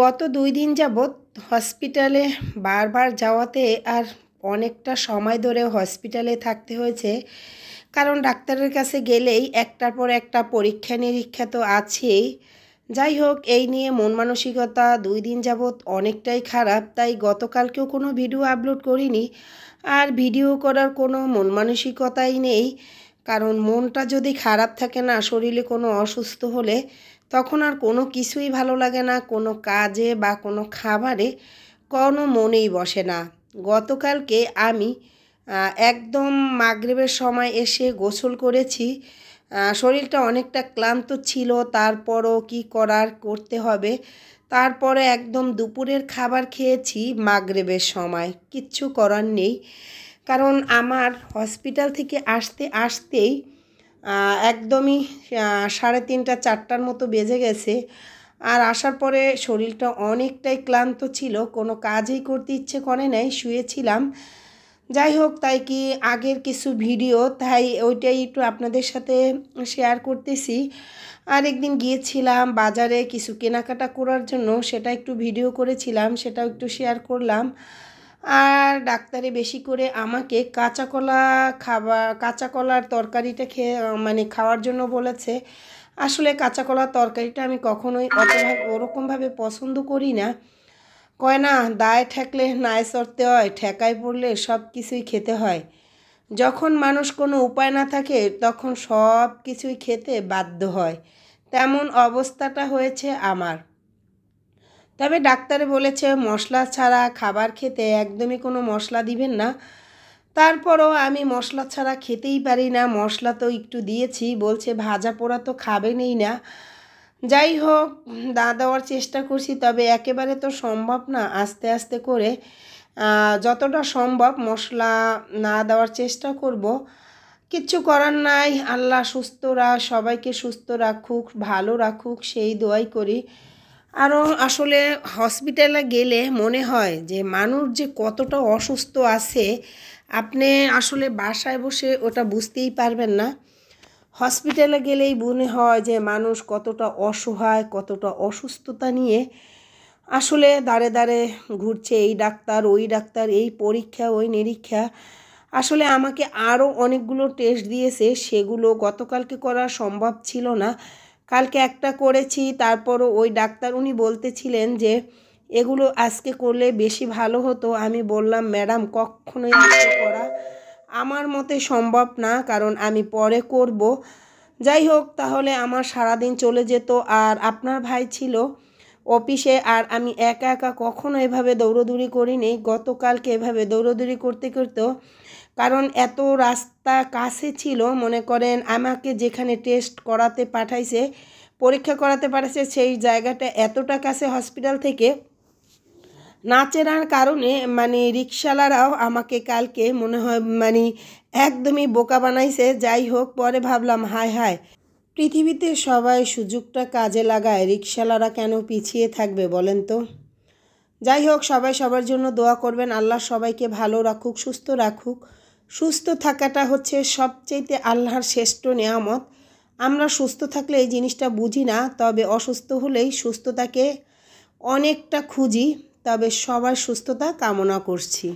গত দুই দিন যাবৎ হসপিটালে বারবার যাওয়াতে আর অনেকটা সময় ধরে হসপিটালে থাকতে হয়েছে কারণ ডাক্তারের কাছে গেলেই একটার পর একটা পরীক্ষা নিরীক্ষা তো আছেই যাই হোক এই নিয়ে মন মানসিকতা দুই দিন যাবৎ অনেকটাই খারাপ তাই গতকালকেও কোনো ভিডিও আপলোড করিনি আর ভিডিও করার কোনো মন মানসিকতাই নেই কারণ মনটা যদি খারাপ থাকে না শরীরে কোনো অসুস্থ হলে তখন আর কোনো কিছুই ভালো লাগে না কোনো কাজে বা কোনো খাবারে কোনো মনেই বসে না গতকালকে আমি একদম মাগরেবের সময় এসে গোসল করেছি শরীরটা অনেকটা ক্লান্ত ছিল তারপরও কি করার করতে হবে তারপরে একদম দুপুরের খাবার খেয়েছি মাগরেবের সময় কিচ্ছু করার নেই কারণ আমার হসপিটাল থেকে আসতে আসতেই একদমই সাড়ে তিনটা চারটার মতো বেজে গেছে আর আসার পরে শরীরটা অনেকটাই ক্লান্ত ছিল কোনো কাজই করতে ইচ্ছে করে নাই শুয়েছিলাম যাই হোক তাই কি আগের কিছু ভিডিও তাই ওইটাই একটু আপনাদের সাথে শেয়ার করতেছি আর একদিন গিয়েছিলাম বাজারে কিছু কেনাকাটা করার জন্য সেটা একটু ভিডিও করেছিলাম সেটাও একটু শেয়ার করলাম আর ডাক্তারে বেশি করে আমাকে কাঁচা কলা খাবার কাঁচা কলার তরকারিটা খেয়ে মানে খাওয়ার জন্য বলেছে আসলে কাঁচা কলার তরকারিটা আমি কখনোই অতভাবে ওরকমভাবে পছন্দ করি না কয় না দায় ঠেকলে নায় সরতে হয় ঠেকায় পড়লে সব কিছুই খেতে হয় যখন মানুষ কোনো উপায় না থাকে তখন সব কিছুই খেতে বাধ্য হয় তেমন অবস্থাটা হয়েছে আমার তবে ডাক্তার বলেছে মশলা ছাড়া খাবার খেতে একদমই কোনো মশলা দিবেন না তারপরও আমি মশলা ছাড়া খেতেই পারি না মশলা তো একটু দিয়েছি বলছে ভাজা পোড়া তো খাবেনই না যাই হোক দা দেওয়ার চেষ্টা করছি তবে একেবারে তো সম্ভব না আস্তে আস্তে করে যতটা সম্ভব মশলা না দেওয়ার চেষ্টা করব কিচ্ছু করার নাই আল্লাহ সুস্থ রা সবাইকে সুস্থ রাখুক ভালো রাখুক সেই দোয়াই করি আরও আসলে হসপিটালে গেলে মনে হয় যে মানুষ যে কতটা অসুস্থ আছে আপনি আসলে বাসায় বসে ওটা বুঝতেই পারবেন না হসপিটালে গেলেই মনে হয় যে মানুষ কতটা অসহায় কতটা অসুস্থতা নিয়ে আসলে দাঁড়ে দাঁড়ে ঘুরছে এই ডাক্তার ওই ডাক্তার এই পরীক্ষা ওই নিরীক্ষা আসলে আমাকে আরও অনেকগুলো টেস্ট দিয়েছে সেগুলো গতকালকে করা সম্ভব ছিল না কালকে একটা করেছি তারপরও ওই ডাক্তার উনি বলতেছিলেন যে এগুলো আজকে করলে বেশি ভালো হতো আমি বললাম ম্যাডাম কখনোই করা আমার মতে সম্ভব না কারণ আমি পরে করব যাই হোক তাহলে আমার সারাদিন চলে যেত আর আপনার ভাই ছিল অফিসে আর আমি একা একা কখনো এভাবে দৌড়দৌড়ি করিনি গতকালকে এভাবে দৌড়দৌড়ি করতে করতেও কারণ এত রাস্তা কাছে ছিল মনে করেন আমাকে যেখানে টেস্ট করাতে পাঠাইছে পরীক্ষা করাতে পাঠাইছে সেই জায়গাটা এতটা কাছে হসপিটাল থেকে নাচেরার কারণে মানে রিক্সালারাও আমাকে কালকে মনে হয় মানে একদমই বোকা বানাইছে যাই হোক পরে ভাবলাম হায় হায় পৃথিবীতে সবাই সুযোগটা কাজে লাগায় রিক্সালারা কেন পিছিয়ে থাকবে বলেন তো যাই হোক সবাই সবার জন্য দোয়া করবেন আল্লাহ সবাইকে ভালো রাখুক সুস্থ রাখুক সুস্থ থাকাটা হচ্ছে সবচেয়েতে আল্লাহর শ্রেষ্ঠ নেয়ামত আমরা সুস্থ থাকলে এই জিনিসটা বুঝি না তবে অসুস্থ হলেই সুস্থতাকে অনেকটা খুঁজি তবে সবার সুস্থতা কামনা করছি